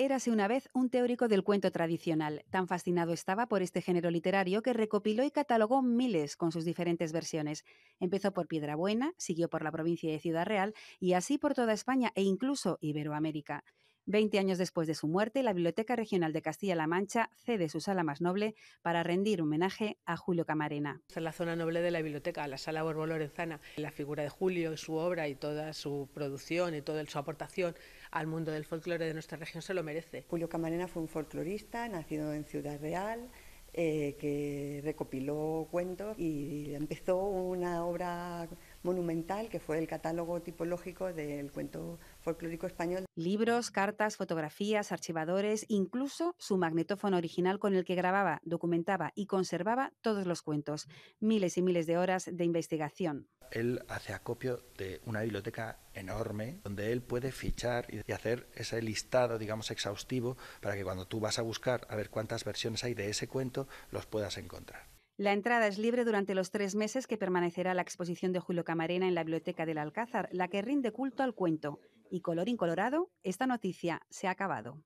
Érase una vez un teórico del cuento tradicional. Tan fascinado estaba por este género literario que recopiló y catalogó miles con sus diferentes versiones. Empezó por Piedrabuena, siguió por la provincia de Ciudad Real y así por toda España e incluso Iberoamérica. Veinte años después de su muerte, la Biblioteca Regional de Castilla-La Mancha cede su sala más noble para rendir homenaje a Julio Camarena. Esta es la zona noble de la biblioteca, la sala Borbón Lorenzana. La figura de Julio y su obra y toda su producción y toda su aportación al mundo del folclore de nuestra región se lo merece. Julio Camarena fue un folclorista, nacido en Ciudad Real, eh, que recopiló cuentos y empezó una obra monumental que fue el catálogo tipológico del cuento folclórico español. Libros, cartas, fotografías, archivadores, incluso su magnetófono original con el que grababa, documentaba y conservaba todos los cuentos. Miles y miles de horas de investigación. Él hace acopio de una biblioteca enorme donde él puede fichar y hacer ese listado, digamos, exhaustivo para que cuando tú vas a buscar a ver cuántas versiones hay de ese cuento, los puedas encontrar. La entrada es libre durante los tres meses que permanecerá la exposición de Julio Camarena en la Biblioteca del Alcázar, la que rinde culto al cuento. Y color incolorado, esta noticia se ha acabado.